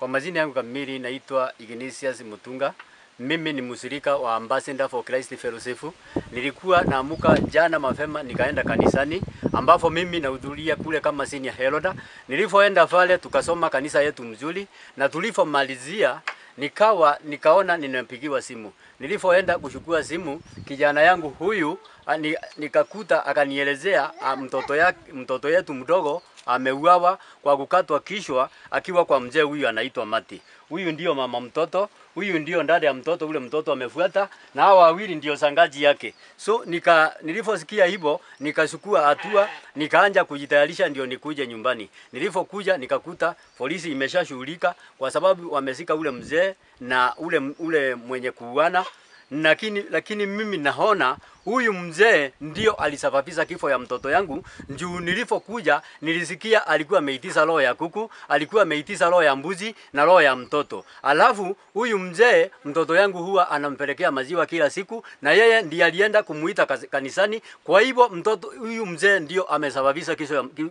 Kwa majina yangu kamili naitwa Ignatius Mutunga. Mimi ni mshirika wa Ambassador for Christ Fellowship. Nilikuwa naamuka jana mapema nikaenda kanisani ambapo mimi nahudhuria kule kama senior helder. Nilipoenda pale tukasoma kanisa yetu mzuri na tulipomalizia nikawa nikaona ninapigiwa simu. Nilipoenda kuchukua simu, kijana yangu huyu nikakuta akanielezea mtoto yake, mtoto yetu mdogo ameuawa kwa kukatwa kichwa akiwa kwa mzee huyu anaitwa Mati. Huyu ndio mama mtoto, huyu ndio dada ya mtoto, ule mtoto amefuata, na hawa wawili ndio sangaji yake. So nika nilivyosikia hivyo nikachukua hatua, nikaanza kujitayarisha ndio nikuje nyumbani. Nilipokuja nikakuta polisi imeshashughulika kwa sababu wamesika ule mzee na ule ule mwenye kuuana lakini, lakini mimi naona huyu mzee ndio alisababisha kifo ya mtoto yangu. Juu nilipokuja nilisikia alikuwa ameitisha roho ya kuku, alikuwa ameitisha roho ya mbuzi na roho ya mtoto. Alafu huyu mzee mtoto yangu huwa anampelekea maziwa kila siku, na yeye ndiye alienda kumuita kanisani. Kwa hivyo mtoto huyu mzee ndio amesababisha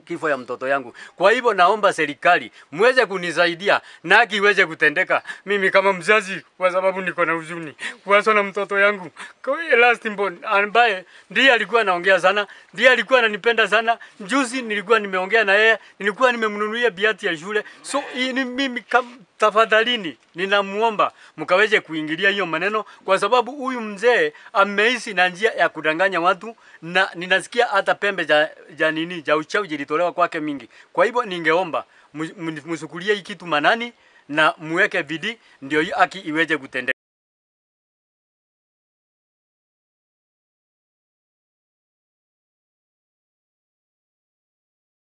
kifo ya mtoto yangu. Kwa hivyo naomba serikali muweze kunisaidia na kiweze kutendeka, mimi kama mzazi, kwa sababu niko na huzuni kwa sana mtoto yangu Kwa hiyo last born ambaye ndiye alikuwa anaongea sana, ndiye alikuwa ananipenda sana. Juzi nilikuwa nimeongea na yeye, nilikuwa nimemnunulia biati ya shule. So ni mimi tafadhalini, ninamuomba mkaweze kuingilia hiyo maneno, kwa sababu huyu mzee ameishi na njia ya kudanganya watu, na ninasikia hata pembe za ja, ja nini za ja uchawi zilitolewa kwake mingi. Kwa hivyo ningeomba msukulie hii kitu manani na muweke bidii, ndio hii haki iweze kutendeka.